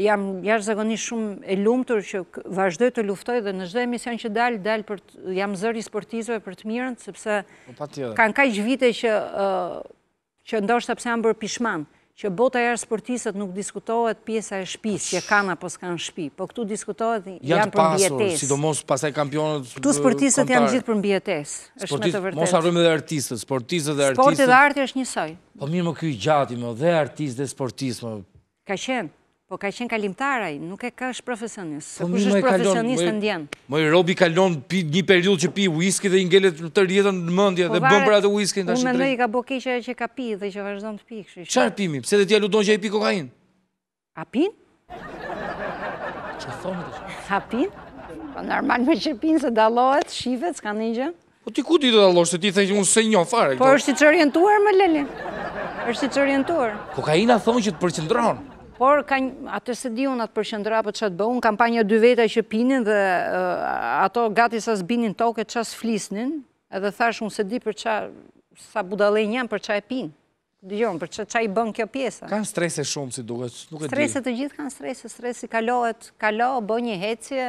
jam jashtë zagonisht shumë e lumëtur që vazhdoj të luftoj dhe në zdoj emision që dalë, dalë për jam zëri sportizve për të mirën, sepse po, kanë ka i vite që, që ndoshtë apse jam bërë pishman, që bota jashtë sportisët nuk diskutohet pjesa e shpis, që kanë apo s'kanë shpi, po këtu diskutohet janë, janë pasur, për mbjetes. sidomos pasaj kampionët kontarë. Këtu sportisët janë gjithë për mbjetes, është me të vërtet. Mos arrujme dhe artistët, sportisët dhe artistët. Sportit dhe arti është njësoj. Po mirë më më dhe artist dhe Ka qenë. Po ka qenë kalimtaraj, nuk e ka është profesionist. Po kush është profesionist të ndjenë? Moj Robi kalon një periud që pi whisky dhe ingele të rjetën në mëndja po dhe bëm pra të whisky. Po me nëjë ka bëke që e që ka pi dhe që vazhdojnë të pi. Qarë pimi? Pse dhe tja ludon që e pi kokain? A pin? Që thonë të që? A pin? Po normal me që pin se dalohet, shifet, s'ka një gjë. Po ti ku ti do dalohet, se ti thënë që unë se një fare? Po është i që orientuar, që të � Por, atë se di unë atë përshëndra për qëtë bëhë, unë kam pa një dy veta që pinin dhe ato gati sa zbinin toke, qa s'flisnin, edhe thash unë se di për qa sa budalejnë janë për qa e pinë. Dijon, për qa i bën kjo pjesë? Kanë strese shumë, si duke, nuk e di. Strese të gjithë kanë strese, strese kalohet, kalohet, bë një hecje,